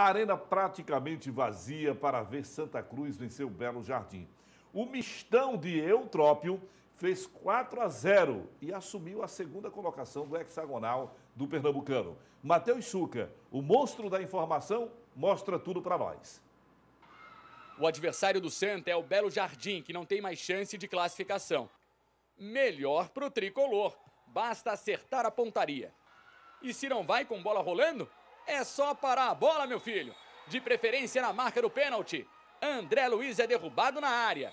A arena praticamente vazia para ver Santa Cruz vencer o Belo Jardim. O mistão de Eutrópio fez 4 a 0 e assumiu a segunda colocação do hexagonal do pernambucano. Matheus Suca, o monstro da informação, mostra tudo para nós. O adversário do Santa é o Belo Jardim, que não tem mais chance de classificação. Melhor para o tricolor, basta acertar a pontaria. E se não vai com bola rolando, é só parar a bola, meu filho. De preferência na marca do pênalti. André Luiz é derrubado na área.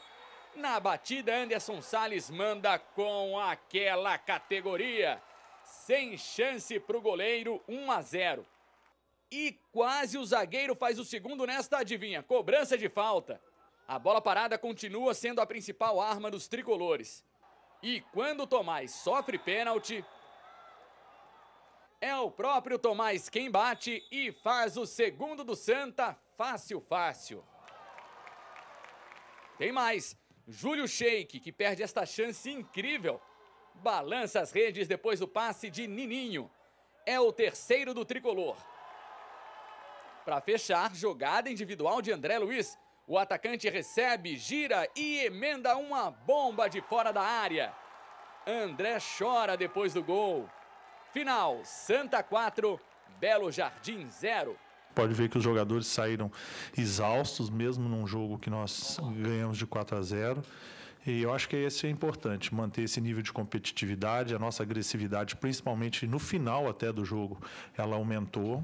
Na batida, Anderson Sales manda com aquela categoria. Sem chance para o goleiro, 1 a 0. E quase o zagueiro faz o segundo nesta, adivinha, cobrança de falta. A bola parada continua sendo a principal arma dos tricolores. E quando Tomás sofre pênalti, é o próprio Tomás quem bate e faz o segundo do Santa, fácil, fácil. Tem mais. Júlio Sheik, que perde esta chance incrível, balança as redes depois do passe de Nininho. É o terceiro do tricolor. Para fechar, jogada individual de André Luiz. O atacante recebe, gira e emenda uma bomba de fora da área. André chora depois do gol. Final: Santa 4, Belo Jardim 0 pode ver que os jogadores saíram exaustos, mesmo num jogo que nós ganhamos de 4 a 0. E eu acho que esse é importante, manter esse nível de competitividade, a nossa agressividade, principalmente no final até do jogo, ela aumentou.